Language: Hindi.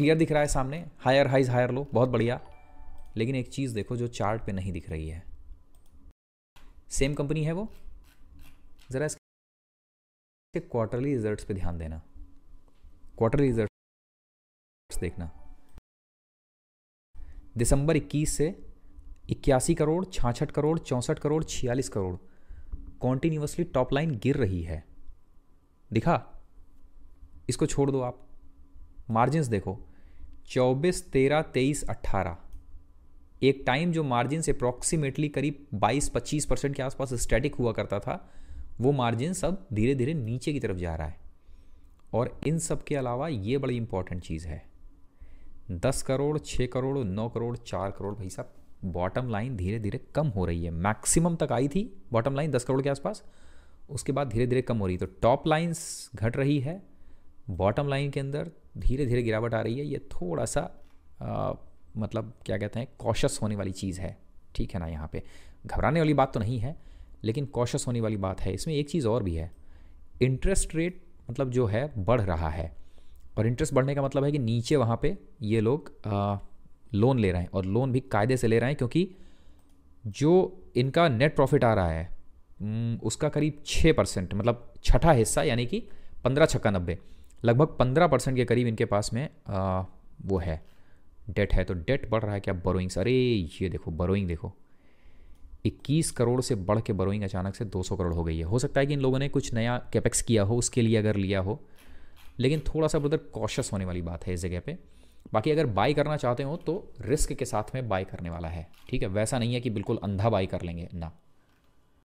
क्लियर दिख रहा है सामने हायर हाइज हायर लो बहुत बढ़िया लेकिन एक चीज़ देखो जो चार्ट पे नहीं दिख रही है सेम कंपनी है वो ज़रा इसके क्वार्टरली रिजल्ट्स पे ध्यान देना क्वार्टरली रिजल्ट्स देखना दिसंबर 21 से इक्यासी करोड़ छाछठ करोड़ चौंसठ करोड़ छियालीस करोड़ कॉन्टिन्यूसली टॉप लाइन गिर रही है दिखा इसको छोड़ दो आप मार्जिन्स देखो चौबीस तेरह तेईस अट्ठारह एक टाइम जो मार्जिन से अप्रॉक्सीमेटली करीब 22-25 परसेंट के आसपास स्टैटिक हुआ करता था वो मार्जिन सब धीरे धीरे नीचे की तरफ जा रहा है और इन सब के अलावा ये बड़ी इंपॉर्टेंट चीज़ है दस करोड़ छः करोड़ नौ करोड़ चार करोड़ भाई साहब बॉटम लाइन धीरे धीरे कम हो रही है मैक्सिमम तक आई थी बॉटम लाइन दस करोड़ के आसपास उसके बाद धीरे धीरे कम हो रही है तो टॉप लाइन्स घट रही है बॉटम लाइन के अंदर धीरे धीरे गिरावट आ रही है ये थोड़ा सा आ, मतलब क्या कहते हैं कॉशस होने वाली चीज़ है ठीक है ना यहाँ पे घबराने वाली बात तो नहीं है लेकिन कॉशस होने वाली बात है इसमें एक चीज़ और भी है इंटरेस्ट रेट मतलब जो है बढ़ रहा है और इंटरेस्ट बढ़ने का मतलब है कि नीचे वहाँ पे ये लोग आ, लोन ले रहे हैं और लोन भी कायदे से ले रहे हैं क्योंकि जो इनका नेट प्रॉफिट आ रहा है उसका करीब छः परसेंट मतलब छठा हिस्सा यानी कि पंद्रह छक्का नब्बे लगभग पंद्रह परसेंट के करीब इनके पास में आ, वो है डेट है तो डेट बढ़ रहा है क्या बरोइंग्स अरे ये देखो बरोइंग देखो 21 करोड़ से बढ़ के बरोइंग अचानक से 200 करोड़ हो गई है हो सकता है कि इन लोगों ने कुछ नया कैपेक्स किया हो उसके लिए अगर लिया हो लेकिन थोड़ा सा ब्रदर कॉशस होने वाली बात है इस जगह पे बाकी अगर बाई करना चाहते हो तो रिस्क के साथ में बाई करने वाला है ठीक है वैसा नहीं है कि बिल्कुल अंधा बाई कर लेंगे ना